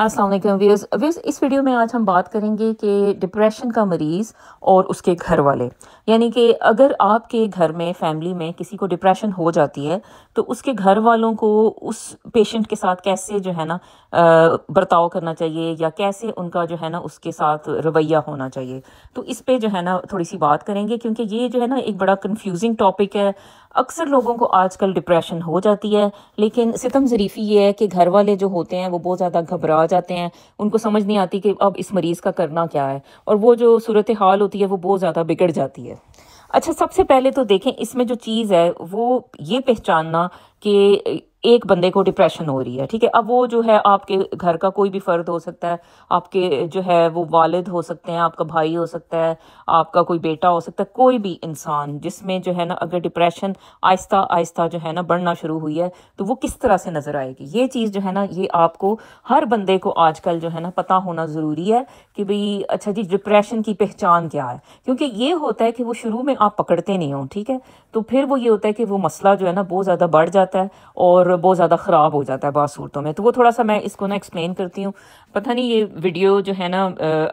Aslam views views इस video में आज हम बात करेंगे कि डिप्रेशन का मरीज़ और उसके घर वाले यानी कि अगर आपके घर में फैमिली में किसी को डिप्रेशन हो जाती है तो उसके घर वालों को उस पेशेंट के साथ कैसे जो है ना बर्ताव करना चाहिए या कैसे उनका जो है ना उसके साथ रवैया होना चाहिए तो इस पर जो है ना थोड़ी सी बात करेंगे क्योंकि ये जो है ना एक बड़ा कन्फ्यूजिंग टॉपिक है अक्सर लोगों को आजकल डिप्रेशन हो जाती है लेकिन सितम ज़रीफ़ी ये है कि घर वाले जो होते हैं वो बहुत ज़्यादा घबरा जाते हैं उनको समझ नहीं आती कि अब इस मरीज़ का करना क्या है और वो जो सूरत हाल होती है वो बहुत ज़्यादा बिगड़ जाती है अच्छा सबसे पहले तो देखें इसमें जो चीज़ है वो ये पहचानना कि एक बंदे को डिप्रेशन हो रही है ठीक है अब वो जो है आपके घर का कोई भी फ़र्द हो सकता है आपके जो है वो वालिद हो सकते हैं आपका भाई हो सकता है आपका कोई बेटा हो सकता है कोई भी इंसान जिसमें जो है ना अगर डिप्रेशन आहिस्ता आहिस्ता जो है ना बढ़ना शुरू हुई है तो वो किस तरह से नज़र आएगी ये चीज़ जो है ना ये आपको हर बंदे को आजकल जो है ना पता होना ज़रूरी है कि भाई अच्छा जी डिप्रेशन की पहचान क्या है क्योंकि ये होता है कि वो शुरू में आप पकड़ते नहीं हो ठीक है तो फिर वो ये होता है कि वो मसला जो है ना बहुत ज़्यादा बढ़ जाता है और बहुत ज़्यादा ख़राब हो जाता है बासूरतों सूरतों में तो वो थोड़ा सा मैं इसको ना एक्सप्लेन करती हूँ पता नहीं ये वीडियो जो है ना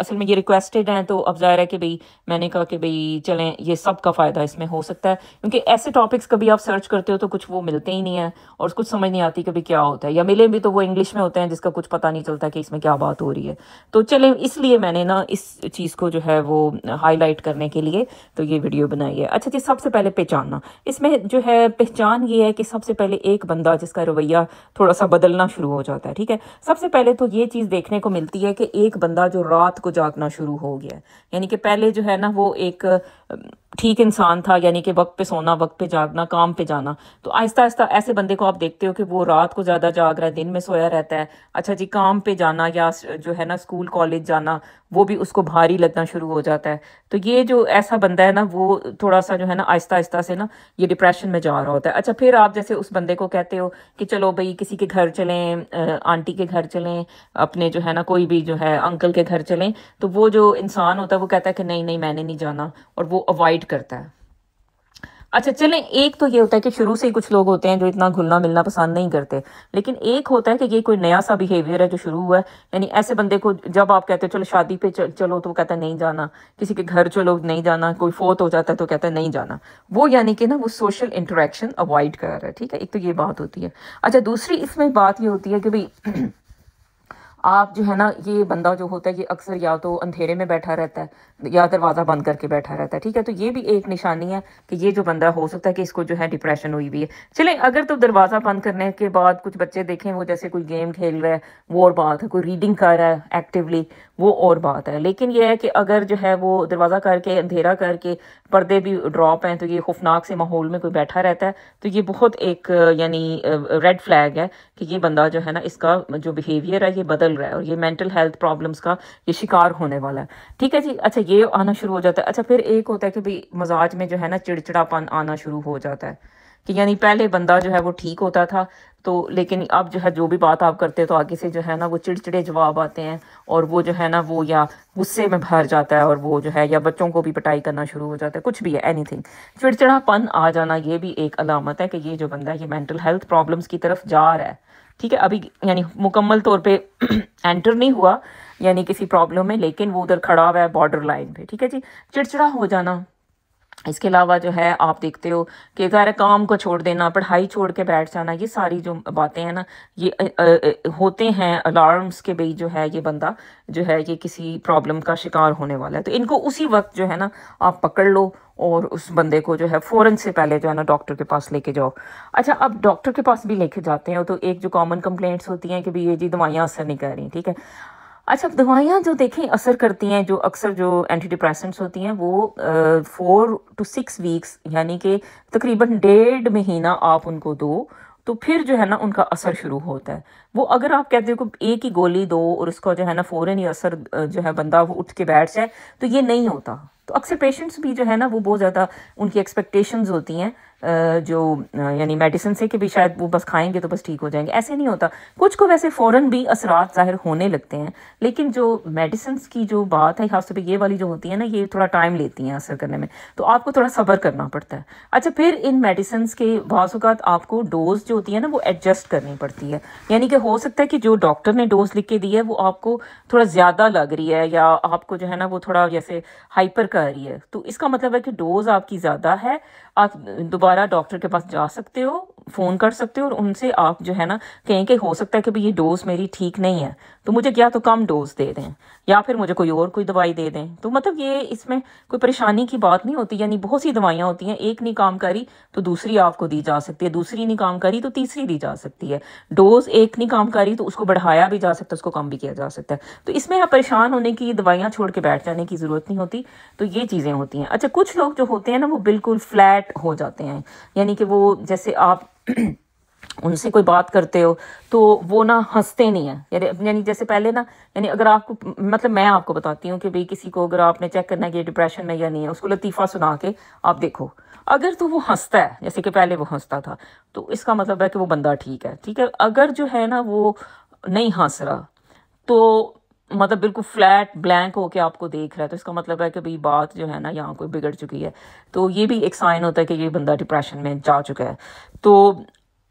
असल में ये रिक्वेस्टेड हैं तो अब जाहिर है कि भाई मैंने कहा कि भाई चलें ये सब का फ़ायदा इसमें हो सकता है क्योंकि ऐसे टॉपिक्स कभी आप सर्च करते हो तो कुछ वो मिलते ही नहीं है और कुछ समझ नहीं आती कभी क्या होता है या मिले भी तो वो इंग्लिश में होते हैं जिसका कुछ पता नहीं चलता कि इसमें क्या बात हो रही है तो चले इसलिए मैंने ना इस चीज़ को जो है वो हाईलाइट करने के लिए तो ये वीडियो बनाई है अच्छा जी सबसे पहले पहचानना इसमें जो है पहचान ये है कि सबसे पहले एक बंदा जिसका रवैया थोड़ा सा बदलना शुरू हो जाता है ठीक है सबसे पहले तो ये चीज़ देख देखने को मिलती है कि एक बंदा जो रात को जागना शुरू हो गया यानी कि पहले जो है ना वो एक ठीक इंसान था यानी कि वक्त पे सोना वक्त पे जागना काम पे जाना तो आहिस्ता आहिस्ता ऐसे बंदे को आप देखते हो कि वो रात को ज़्यादा जाग रहा है दिन में सोया रहता है अच्छा जी काम पे जाना या जो है ना स्कूल कॉलेज जाना वो भी उसको भारी लगना शुरू हो जाता है तो ये जो ऐसा बंदा है ना वो थोड़ा सा जो है ना आहिस्ता आहिस्ता से ना ये डिप्रेशन में जा रहा होता है अच्छा फिर आप जैसे उस बंदे को कहते हो कि चलो भाई किसी के घर चलें आंटी के घर चलें अपने जो है ना कोई भी जो है अंकल के घर चलें तो वो जो इंसान होता है वो कहता है कि नहीं नहीं मैंने नहीं जाना और वो अवॉइड करता है अच्छा चलें एक तो ये होता है कि शुरू से ही कुछ लोग होते हैं जो इतना घुलना मिलना पसंद नहीं करते लेकिन एक होता है कि ये कोई नया सा बिहेवियर है जो शुरू हुआ है यानी ऐसे बंदे को जब आप कहते हो चलो शादी पे चलो तो वो कहता है नहीं जाना किसी के घर चलो नहीं जाना कोई फोत हो जाता है तो कहता है नहीं जाना वो यानी कि ना वो सोशल इंटरेक्शन अवॉइड कर रहा है ठीक है एक तो ये बात होती है अच्छा दूसरी इसमें बात ये होती है कि भाई आप जो है ना ये बंदा जो होता है ये अक्सर या तो अंधेरे में बैठा रहता है या दरवाज़ा बंद करके बैठा रहता है ठीक है तो ये भी एक निशानी है कि ये जो बंदा हो सकता है कि इसको जो है डिप्रेशन हुई हुई है चले अगर तो दरवाज़ा बंद करने के बाद कुछ बच्चे देखें वो जैसे कोई गेम खेल रहा है वो और बात है कोई रीडिंग कर रहा है एक्टिवली वो और बात है लेकिन यह है कि अगर जो है वो दरवाज़ा करके अंधेरा करके पर्दे भी ड्रॉप हैं तो ये खौफनाक से माहौल में कोई बैठा रहता है तो ये बहुत एक यानी रेड फ्लैग है कि ये बंदा जो है ना इसका जो बिहेवियर है ये बदल रहा है और ये मेंटल हेल्थ प्रॉब्लम्स का ये शिकार होने वाला है ठीक है जी अच्छा ये आना शुरू हो जाता है अच्छा फिर एक होता है कि भाई मजाज में जो है ना चिड़चिड़ापन आना शुरू हो जाता है कि यानी पहले बंदा जो है वो ठीक होता था तो लेकिन अब जो है जो भी बात आप करते हो तो आगे से जो है ना वो चिड़चिड़े जवाब आते हैं और वो जो है ना वो या गुस्से में भर जाता है और वो जो है या बच्चों को भी पटाई करना शुरू हो जाता है कुछ भी है एनीथिंग चिड़चिड़ापन आ जाना ये भी एक अलामत है कि ये जो बंदा है ये मेंटल हेल्थ प्रॉब्लम्स की तरफ जा रहा है ठीक है अभी यानी मुकम्मल तौर पे एंटर नहीं हुआ यानी किसी प्रॉब्लम में लेकिन वो उधर खड़ा हुआ है बॉर्डर लाइन पे ठीक है जी चिड़चिड़ा हो जाना इसके अलावा जो है आप देखते हो कि गैर काम को छोड़ देना पढ़ाई छोड़ के बैठ जाना ये सारी जो बातें हैं ना ये होते हैं अलार्म्स के भाई जो है ये बंदा जो है ये किसी प्रॉब्लम का शिकार होने वाला है तो इनको उसी वक्त जो है ना आप पकड़ लो और उस बंदे को जो है फ़ौरन से पहले जो है ना डॉक्टर के पास लेके जाओ अच्छा अब डॉक्टर के पास भी लेके जाते हैं तो एक जो कॉमन कंप्लेंट्स होती हैं कि भाई ये जी दवाइयाँ असर नहीं कर रही ठीक है अच्छा दवाइयाँ जो देखें असर करती हैं जो अक्सर जो एंटी डिप्रेसेंट्स होती हैं वो फोर टू सिक्स वीक्स यानी कि तकरीबन डेढ़ महीना आप उनको दो तो फिर जो है ना उनका असर शुरू होता है वो अगर आप कहते हो कि एक ही गोली दो और उसका जो है ना फ़ौरन ही असर जो है बंदा वो उठ के बैठ जाए तो ये नहीं होता तो अक्सर पेशेंट्स भी जो है ना वो बहुत ज़्यादा उनकी एक्सपेक्टेशंस होती हैं जो यानी मेडिसिन से कि भी शायद वो बस खाएंगे तो बस ठीक हो जाएंगे ऐसे नहीं होता कुछ को वैसे फ़ौर भी असरात ज़ाहिर होने लगते हैं लेकिन जो मेडिसिन की जो बात है खासतौर पर ये वाली जो होती है ना ये थोड़ा टाइम लेती हैं असर करने में तो आपको थोड़ा सब्र करना पड़ता है अच्छा फिर इन मेडिसिन के बाज़ात आपको डोज़ जो होती है ना वो एडजस्ट करनी पड़ती है यानी कि हो सकता है कि जो डॉक्टर ने डोज़ लिख के दी है वो आपको थोड़ा ज़्यादा लग रही है या आपको जो है ना वो थोड़ा जैसे हाइपर कर रही है तो इसका मतलब है कि डोज आपकी ज़्यादा है आप दोबारा डॉक्टर के पास जा सकते हो फ़ोन कर सकते हो और उनसे आप जो है ना कहें कि हो सकता है कि भाई ये डोज़ मेरी ठीक नहीं है तो मुझे क्या तो कम डोज़ दे दें या फिर मुझे कोई और कोई दवाई दे दें तो मतलब ये इसमें कोई परेशानी की बात नहीं होती यानी बहुत सी दवाइयाँ होती हैं एक नहीं काम करी तो दूसरी आपको दी जा सकती है दूसरी नहीं काम करी तो तीसरी दी जा सकती है डोज़ एक नहीं काम करी तो उसको बढ़ाया भी जा सकता है उसको कम भी किया जा सकता है तो इसमें आप परेशान होने की दवाइयाँ छोड़ के बैठ जाने की ज़रूरत नहीं होती तो ये चीज़ें होती हैं अच्छा कुछ लोग जो होते हैं ना वो बिल्कुल फ्लैट कनेक्ट हो जाते हैं यानी कि वो जैसे आप उनसे कोई बात करते हो तो वो ना हंसते नहीं है यानी जैसे पहले ना यानी अगर आपको मतलब मैं आपको बताती हूँ कि भाई किसी को अगर आपने चेक करना है कि डिप्रेशन में या नहीं है उसको लतीफ़ा सुना के आप देखो अगर तो वो हंसता है जैसे कि पहले वो हंसता था तो इसका मतलब है कि वो बंदा ठीक है ठीक है अगर जो है ना वो नहीं हंस रहा तो मतलब बिल्कुल फ्लैट ब्लैंक होके आपको देख रहा है तो इसका मतलब है कि भाई बात जो है ना यहाँ कोई बिगड़ चुकी है तो ये भी एक साइन होता है कि ये बंदा डिप्रेशन में जा चुका है तो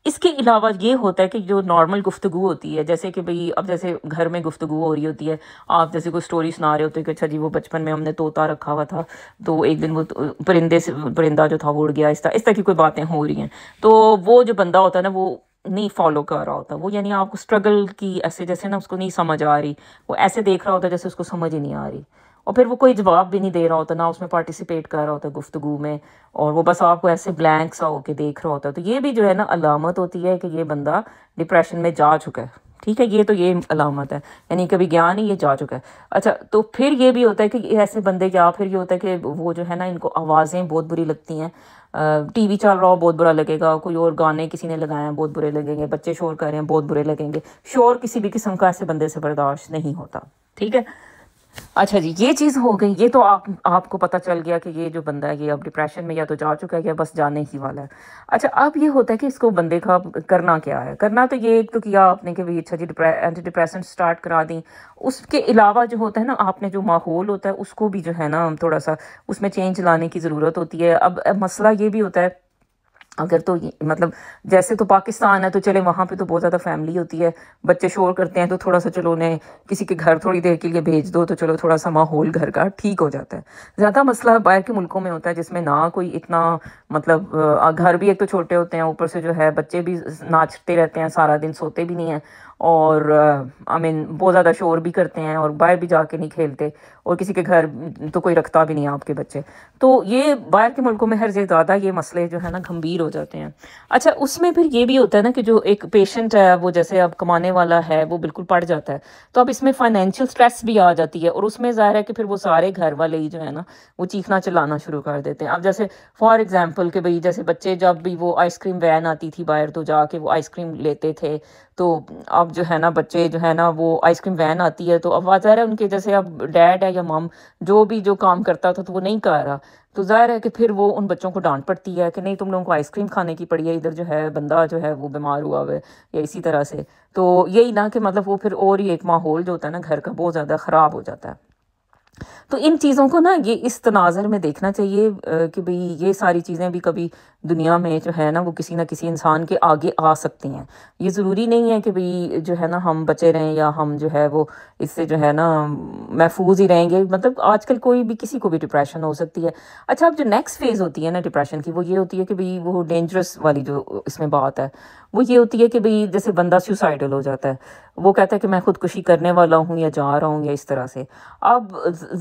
इसके अलावा ये होता है कि जो नॉर्मल गुफ्तु होती है जैसे कि भाई अब जैसे घर में गुफ्तु हो रही होती है आप जैसे कोई स्टोरी सुना रहे होते हो कि अच्छा जी वो बचपन में हमने तोता रखा हुआ था तो एक दिन वो तो, परिंदे से परिंदा जो था वो उड़ गया इस तरह इस तरह की कोई बातें हो रही हैं तो वो जो बंदा होता है ना वो नहीं फॉलो कर रहा होता वो यानी आपको स्ट्रगल की ऐसे जैसे ना उसको नहीं समझ आ रही वो ऐसे देख रहा होता जैसे उसको समझ ही नहीं आ रही और फिर वो कोई जवाब भी नहीं दे रहा होता ना उसमें पार्टिसिपेट कर रहा होता गुफ्तगु में और वो बस आपको ऐसे ब्लैंक सा होके देख रहा होता है तो ये भी जो है ना अलामत होती है कि ये बंदा डिप्रेशन में जा चुका है ठीक है ये तो ये अलामत है यानी कभी ज्ञान ही ये जा चुका है अच्छा तो फिर ये भी होता है कि ऐसे बंदे या फिर ये होता है कि वो जो है ना इनको आवाज़ें बहुत बुरी लगती हैं टीवी चल रहा हो बहुत बुरा लगेगा कोई और गाने किसी ने लगाए हैं बहुत बुरे लगेंगे बच्चे शोर कर रहे हैं बहुत बुरे लगेंगे शोर किसी भी किस्म का ऐसे बंदे से बर्दाश्त नहीं होता ठीक है अच्छा जी ये चीज़ हो गई ये तो आप आपको पता चल गया कि ये जो बंदा है ये अब डिप्रेशन में या तो जा चुका है या बस जाने ही वाला है अच्छा अब ये होता है कि इसको बंदे का करना क्या है करना तो ये एक तो किया आपने कि भाई अच्छा जी एंटी डिप्रेशन स्टार्ट करा दी उसके अलावा जो होता है ना आपने जो माहौल होता है उसको भी जो है ना थोड़ा सा उसमें चेंज लाने की ज़रूरत होती है अब मसला ये भी होता है अगर तो मतलब जैसे तो पाकिस्तान है तो चले वहाँ पे तो बहुत ज़्यादा फैमिली होती है बच्चे शोर करते हैं तो थोड़ा सा चलो उन्हें किसी के घर थोड़ी देर के लिए भेज दो तो चलो थोड़ा सा माहौल घर का ठीक हो जाता है ज़्यादा मसला बाहर के मुल्कों में होता है जिसमें ना कोई इतना मतलब घर भी एक तो छोटे होते हैं ऊपर से जो है बच्चे भी नाचते रहते हैं सारा दिन सोते भी नहीं हैं और आई uh, मीन बहुत ज़्यादा शोर भी करते हैं और बाहर भी जाके नहीं खेलते और किसी के घर तो कोई रखता भी नहीं है आपके बच्चे तो ये बाहर के मुल्कों में हर से ज़्यादा ये मसले जो है ना गंभीर हो जाते हैं अच्छा उसमें फिर ये भी होता है ना कि जो एक पेशेंट है वो जैसे अब कमाने वाला है वो बिल्कुल पड़ जाता है तो अब इसमें फाइनेंशियल स्ट्रेस भी आ जाती है और उसमें ज़ाहिर है कि फिर वो सारे घर वाले ही जो है ना वो चीखना चलाना शुरू कर देते हैं अब जैसे फॉर एग्ज़ाम्पल कि भाई जैसे बच्चे जब भी वो आइसक्रीम वैन आती थी बाहर तो जाके वो आइसक्रीम लेते थे तो अब अब जो है ना बच्चे जो है ना वो आइसक्रीम वैन आती है तो अब ज़ाहिर है उनके जैसे अब डैड है या मम जो भी जो काम करता था तो वो नहीं कर रहा तो ज़ाहिर है कि फिर वो उन बच्चों को डांट पड़ती है कि नहीं तुम लोगों को आइसक्रीम खाने की पड़ी है इधर जो है बंदा जो है वो बीमार हुआ हुआ है या इसी तरह से तो यही ना कि मतलब वो फिर और ही एक माहौल जो होता है ना घर का बहुत ज़्यादा ख़राब हो जाता है तो इन चीज़ों को ना ये इस तनाजर में देखना चाहिए कि भाई ये सारी चीज़ें भी कभी दुनिया में जो है ना वो किसी ना किसी इंसान के आगे आ सकती हैं ये ज़रूरी नहीं है कि भाई जो है ना हम बचे रहें या हम जो है वो इससे जो है ना महफूज ही रहेंगे मतलब आजकल कोई भी किसी को भी डिप्रेशन हो सकती है अच्छा अब जो नेक्स्ट फेज़ होती है ना डिप्रेशन की वो ये होती है कि भाई वो डेंजरस वाली जो इसमें बात है वो ये होती है कि भाई जैसे बंदा सुसाइडल हो जाता है वो कहता है कि मैं ख़ुदकुशी करने वाला हूँ या जा रहा हूँ या इस तरह से अब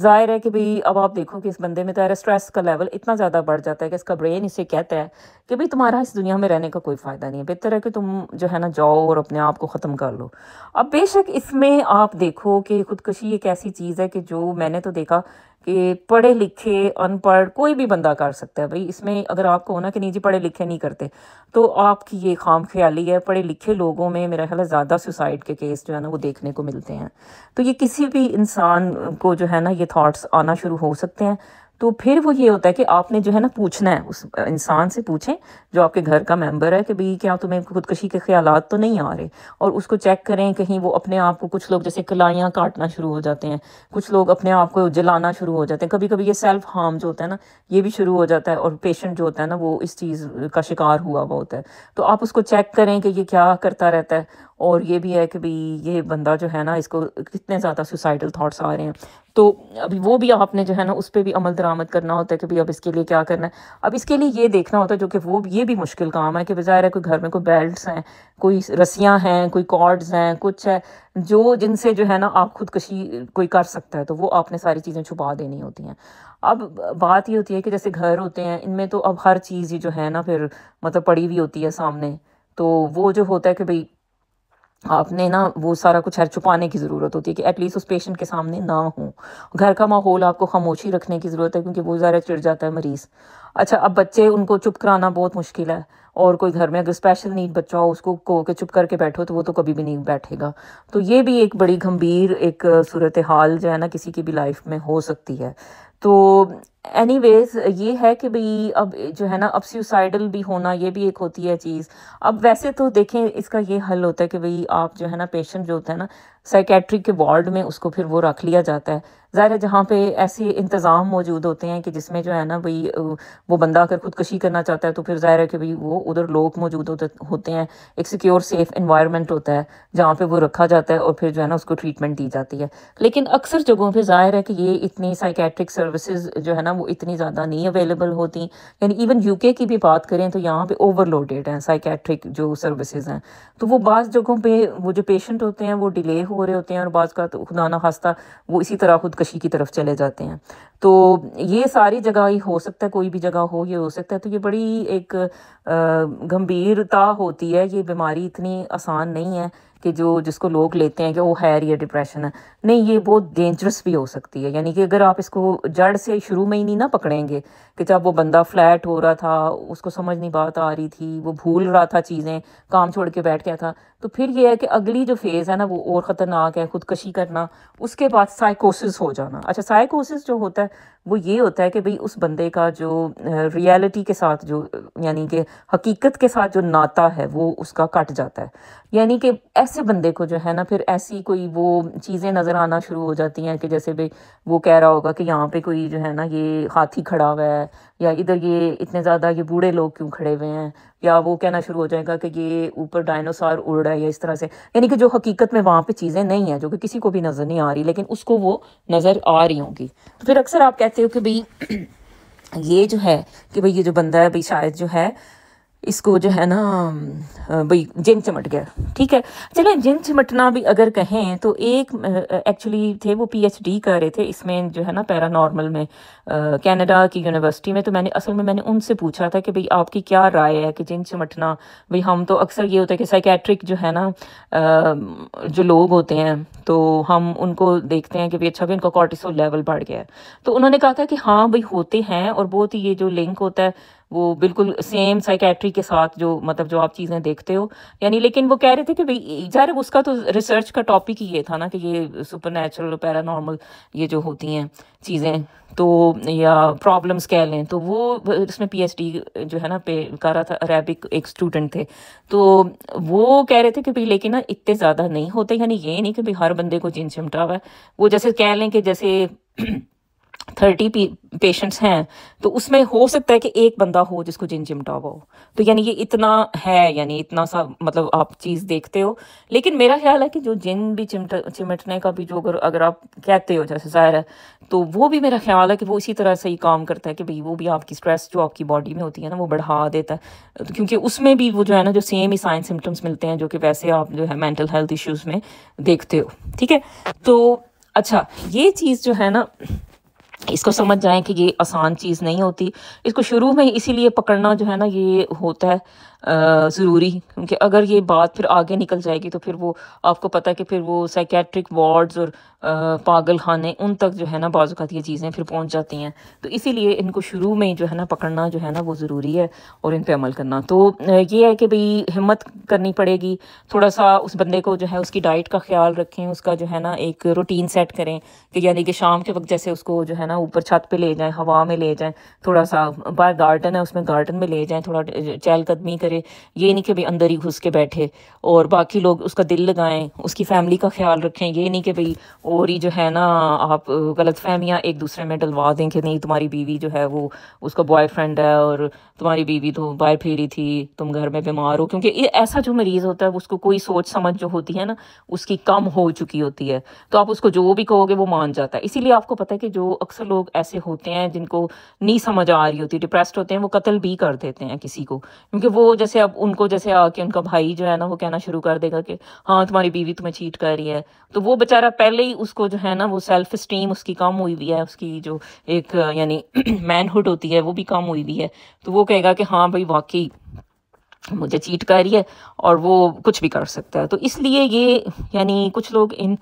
जाहिर है कि भाई अब आप देखो कि इस बंदे में ज़ाहिर तो स्ट्रेस का लेवल इतना ज़्यादा बढ़ जाता है कि इसका ब्रेन इसे कहता है कि भाई तुम्हारा इस दुनिया में रहने का कोई फ़ायदा नहीं है बेहतर है कि तुम जो है ना जाओ और अपने आप को ख़त्म कर लो अब बेशक इसमें आप देखो कि ख़ुदकुशी एक ऐसी चीज़ है कि जो मैंने तो देखा कि पढ़े लिखे अनपढ़ कोई भी बंदा कर सकता है भाई इसमें अगर आपको होना कि नहीं जी पढ़े लिखे नहीं करते तो आपकी ये खाम ख्याली है पढ़े लिखे लोगों में मेरा ख्याल ज़्यादा सुसाइड के केस जो है ना वो देखने को मिलते हैं तो ये किसी भी इंसान को जो है ना ये थाट्स आना शुरू हो सकते हैं तो फिर वो ये होता है कि आपने जो है ना पूछना है उस इंसान से पूछें जो आपके घर का मेंबर है कि भाई क्या तुम्हें खुदकशी के ख्याल तो नहीं आ रहे और उसको चेक करें कहीं वो अपने आप को कुछ लोग जैसे कलाइयाँ काटना शुरू हो जाते हैं कुछ लोग अपने आप को जलाना शुरू हो जाते हैं कभी कभी ये सेल्फ हार्म जो होता है ना ये भी शुरू हो जाता है और पेशेंट जो होता है ना वो इस चीज़ का शिकार हुआ हुआ होता है तो आप उसको चेक करें कि ये क्या करता रहता है और ये भी है कि भाई ये बंदा जो है ना इसको कितने ज़्यादा सुसाइडल थाट्स आ रहे हैं तो अभी वो भी आपने जो है ना उस पर भी अमल दरामद करना होता है कि भाई अब इसके लिए क्या करना है अब इसके लिए ये देखना होता है जो कि वो ये भी मुश्किल काम है कि बजाय है कोई घर में कोई बेल्ट हैं कोई रस्सियाँ हैं कोई कॉर्ड्स हैं कुछ है जो जिनसे जो है ना आप खुदकशी कोई कर सकता है तो वो आपने सारी चीज़ें छुपा देनी होती हैं अब बात ये होती है कि जैसे घर होते हैं इनमें तो अब हर चीज़ ही जो है ना फिर मतलब पड़ी हुई होती है सामने तो वो जो होता है कि भाई आपने ना वो सारा कुछ है छुपाने की ज़रूरत होती है कि एटलीस्ट उस पेशेंट के सामने ना हो घर का माहौल आपको खामोशी रखने की ज़रूरत है क्योंकि वो ज़्यादा चिड़ जाता है मरीज़ अच्छा अब बच्चे उनको चुप कराना बहुत मुश्किल है और कोई घर में अगर स्पेशल नीड बच्चा हो उसको को के चुप करके बैठो तो वो तो कभी भी नहीं बैठेगा तो ये भी एक बड़ी गंभीर एक सूरत हाल जो है ना किसी की भी लाइफ में हो सकती है तो एनी वेज ये है कि भाई अब जो है ना अब सुसाइडल भी होना ये भी एक होती है चीज़ अब वैसे तो देखें इसका ये हल होता है कि भाई आप जो है ना पेशेंट जो होता है ना साइकेट्रिक के वार्ड में उसको फिर वो रख लिया जाता है ज़ाहिर है जहाँ पे ऐसे इंतज़ाम मौजूद होते हैं कि जिसमें जो है ना भाई वो बंदा अगर खुदकशी करना चाहता है तो फिर ज़ाहिर है कि भाई वो उधर लोग मौजूद होते हैं एक सिक्योर सेफ इन्वायरमेंट होता है जहाँ पे वो रखा जाता है और फिर जो है ना उसको ट्रीटमेंट दी जाती है लेकिन अक्सर जगहों पर ज़ाहिर है कि ये इतनी साइकेट्रिक सर्विसज़ जो है ना वो इतनी ज़्यादा नहीं अवेलेबल होती यानी इवन यू की भी बात करें तो यहाँ पर ओवरलोडेड हैं साइकेट्रिक जो सर्विसज़ हैं तो वो बाज़ जगहों पर वो जो पेशेंट होते हैं वो डिले हो रहे होते हैं और बाज़ का तो खुदा ना खास्ता वो इसी तरह खुद खुदकशी की तरफ चले जाते हैं तो ये सारी जगह ही हो सकता है कोई भी जगह हो ये हो सकता है तो ये बड़ी एक गंभीरता होती है ये बीमारी इतनी आसान नहीं है कि जो जिसको लोग लेते हैं कि वो है ये डिप्रेशन है नहीं ये बहुत डेंजरस भी हो सकती है यानी कि अगर आप इसको जड़ से शुरू में ही नहीं ना पकड़ेंगे कि जब वो बंदा फ्लैट हो रहा था उसको समझ नहीं बात आ रही थी वो भूल रहा था चीज़ें काम छोड़ के बैठ गया था तो फिर ये है कि अगली जो फेज़ है ना वो और ख़तरनाक है खुदकशी करना उसके बाद साइकोसिस हो जाना अच्छा साइकोसिस जो होता है वो ये होता है कि भाई उस बंदे का जो रियलिटी के साथ जो यानी कि हकीकत के साथ जो नाता है वो उसका कट जाता है यानी कि ऐसे बंदे को जो है ना फिर ऐसी कोई वो चीज़ें नज़र आना शुरू हो जाती हैं कि जैसे भाई वो कह रहा होगा कि यहाँ पे कोई जो है ना ये हाथी खड़ा हुआ है या इधर ये इतने ज़्यादा ये बूढ़े लोग क्यों खड़े हुए हैं या वो कहना शुरू हो जाएगा कि ये ऊपर डायनासोर उड़ रहा है या इस तरह से यानी कि जो हकीकत में वहाँ पे चीज़ें नहीं हैं जो कि किसी को भी नज़र नहीं आ रही लेकिन उसको वो नज़र आ रही होंगी तो फिर अक्सर आप कहते हो कि भाई ये जो है कि भाई ये जो बंदा है भाई शायद जो है इसको जो है ना भाई जिन चिमट गया ठीक है चले जिन चमटना भी अगर कहें तो एक एक्चुअली थे वो पीएचडी कर रहे थे इसमें जो है ना पैरानॉर्मल में कनाडा की यूनिवर्सिटी में तो मैंने असल में मैंने उनसे पूछा था कि भाई आपकी क्या राय है कि जिन चिमटना भाई हम तो अक्सर ये होता है कि साइकेट्रिक जो है ना जो लोग होते हैं तो हम उनको देखते हैं कि भाई अच्छा भाई उनका कॉर्टिसोल लेवल बढ़ गया है तो उन्होंने कहा था कि हाँ भाई होते हैं और बहुत ही ये जो लिंक होता है वो बिल्कुल सेम साइकेट्री के साथ जो मतलब जो आप चीज़ें देखते हो यानी लेकिन वो कह रहे थे कि भाई ज़ाहिर उसका तो रिसर्च का टॉपिक ही ये था ना कि ये सुपर नेचुरल पैरानॉर्मल ये जो होती हैं चीज़ें तो या प्रॉब्लम्स कह लें तो वो इसमें पीएचडी जो है ना पे कर रहा था अरेबिक एक स्टूडेंट थे तो वो कह रहे थे कि भाई लेकिन ना इतने ज़्यादा नहीं होते यानी ये नहीं कि भाई हर बंदे को जिन चिमटा हुआ है वो जैसे कह लें कि जैसे थर्टी पेशेंट्स हैं तो उसमें हो सकता है कि एक बंदा हो जिसको जिन चिमटा हो तो यानी ये इतना है यानी इतना सा मतलब आप चीज़ देखते हो लेकिन मेरा ख्याल है कि जो जिन भी चिमट चिमटने का भी जो अगर अगर आप कहते हो जैसे ज़ाहिर है तो वो भी मेरा ख्याल है कि वो इसी तरह से ही काम करता है कि भाई वो भी आपकी स्ट्रेस जो आपकी बॉडी में होती है ना वो बढ़ा देता है तो क्योंकि उसमें भी वो जो है ना जो सेम ही साइन सिम्टम्स मिलते हैं जो कि वैसे आप जो है मेंटल हेल्थ इश्यूज़ में देखते हो ठीक है तो अच्छा ये चीज़ जो है ना इसको समझ जाएं कि ये आसान चीज़ नहीं होती इसको शुरू में इसीलिए पकड़ना जो है ना ये होता है ज़रूरी क्योंकि अगर ये बात फिर आगे निकल जाएगी तो फिर वो आपको पता है कि फिर वो साइकेट्रिक वार्ड्स और पागल खाने उन तक जो है ना बाज़ ये चीज़ें फिर पहुँच जाती हैं तो इसीलिए इनको शुरू में जो है ना पकड़ना जो है ना वो ज़रूरी है और इन पर अमल करना तो ये है कि भाई हिम्मत करनी पड़ेगी थोड़ा सा उस बंदे को जो है उसकी डाइट का ख्याल रखें उसका जो है ना एक रूटीन सेट करें कि यानी कि शाम के वक्त जैसे उसको जो है ना ऊपर छत पर ले जाएँ हवा में ले जाएँ थोड़ा सा बाहर गार्डन है उसमें गार्डन में ले जाएँ थोड़ा चहलकदमी करें करे ये नहीं कि भाई अंदर ही घुस के बैठे और बाकी लोग उसका दिल लगाएं उसकी फैमिली का ख्याल रखें ये नहीं कि भाई और ही जो है ना आप गलत फहमियाँ एक दूसरे में डलवा दें कि नहीं तुम्हारी बीवी जो है वो उसका बॉयफ्रेंड है और तुम्हारी बीवी तो बाहर फेरी थी तुम घर में बीमार हो क्योंकि ऐसा जो मरीज़ होता है उसको कोई सोच समझ जो होती है ना उसकी कम हो चुकी होती है तो आप उसको जो भी कहोगे वो मान जाता है इसीलिए आपको पता है कि जो अक्सर लोग ऐसे होते हैं जिनको नहीं समझ आ रही होती डिप्रेस्ड होते हैं वो कत्ल भी कर देते हैं किसी को क्योंकि वो जैसे अब उनको जैसे आके उनका भाई जो है ना वो कहना शुरू कर देगा कि हाँ तुम्हारी बीवी तुम्हें चीट कर रही है तो वो बेचारा पहले ही उसको जो है ना वो सेल्फ स्टीम उसकी कम हुई हुई है उसकी जो एक यानी मैनहुड होती है वो भी कम हुई हुई है तो वो कहेगा कि हाँ भाई वाकई मुझे चीट कर रही है और वो कुछ भी कर सकता है तो इसलिए ये यानी कुछ लोग इन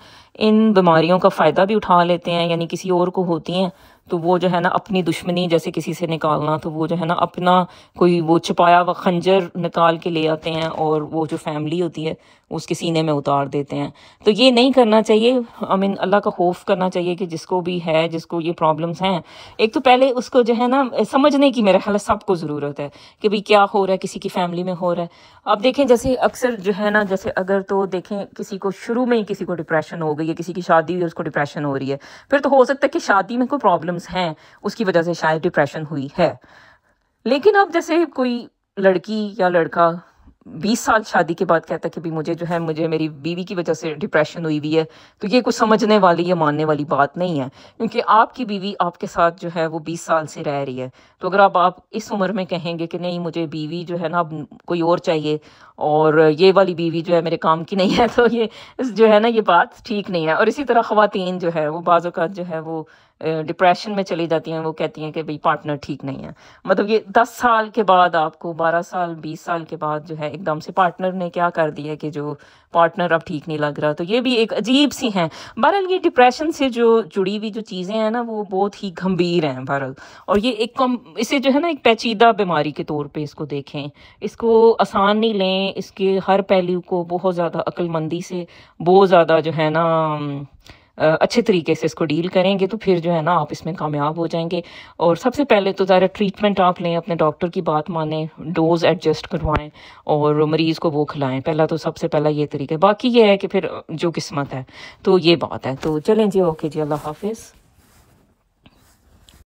इन बीमारियों का फ़ायदा भी उठा लेते हैं यानी किसी और को होती हैं तो वो जो है ना अपनी दुश्मनी जैसे किसी से निकालना तो वो जो है ना अपना कोई वो छुपाया हुआ खंजर निकाल के ले आते हैं और वो जो फैमिली होती है उसके सीने में उतार देते हैं तो ये नहीं करना चाहिए आई मीन अल्लाह का खौफ करना चाहिए कि जिसको भी है जिसको ये प्रॉब्लम्स हैं एक तो पहले उसको जो है ना समझने की मेरे ख्याल सबको ज़रूरत है कि भाई क्या हो रहा है किसी की फैमिली में हो रहा है अब देखें जैसे अक्सर जो है ना जैसे अगर तो देखें किसी को शुरू में ही किसी को डिप्रेशन हो गई है किसी की शादी हुई उसको डिप्रेशन हो रही है फिर तो हो सकता है कि शादी में कोई प्रॉब्लम्स हैं उसकी वजह से शायद डिप्रेशन हुई है लेकिन अब जैसे कोई लड़की या लड़का बीस साल शादी के बाद कहता है कि भी मुझे जो है मुझे मेरी बीवी की वजह से डिप्रेशन हुई हुई है तो ये कुछ समझने वाली या मानने वाली बात नहीं है क्योंकि आपकी बीवी आपके साथ जो है वो बीस साल से रह रही है तो अगर आप आप इस उम्र में कहेंगे कि नहीं मुझे बीवी जो है ना अब कोई और चाहिए और ये वाली बीवी जो है मेरे काम की नहीं है तो ये जो है ना ये बात ठीक नहीं है और इसी तरह ख़वान जो है वो बाज़ात जो है वो डिप्रेशन में चली जाती हैं वो कहती हैं कि भाई पार्टनर ठीक नहीं है मतलब ये दस साल के बाद आपको बारह साल बीस साल के बाद जो है एकदम से पार्टनर ने क्या कर दिया कि जो पार्टनर अब ठीक नहीं लग रहा तो ये भी एक अजीब सी हैं बहरहाल ये डिप्रेशन से जो जुड़ी हुई जो चीज़ें हैं ना वो बहुत ही गंभीर हैं बहरहाल और ये एक कम इसे जो है ना एक पेचीदा बीमारी के तौर पर इसको देखें इसको आसान नहीं लें इसके हर पहलू को बहुत ज़्यादा अक्लमंदी से बहुत ज़्यादा जो है ना अच्छे तरीके से इसको डील करेंगे तो फिर जो है ना आप इसमें कामयाब हो जाएंगे और सबसे पहले तो ज़रा ट्रीटमेंट आप लें अपने डॉक्टर की बात माने डोज एडजस्ट करवाएं और मरीज़ को वो खिलाएं पहला तो सबसे पहला ये तरीका बाकी ये है कि फिर जो किस्मत है तो ये बात है तो चलें जी ओके जी अल्लाह हाफिज़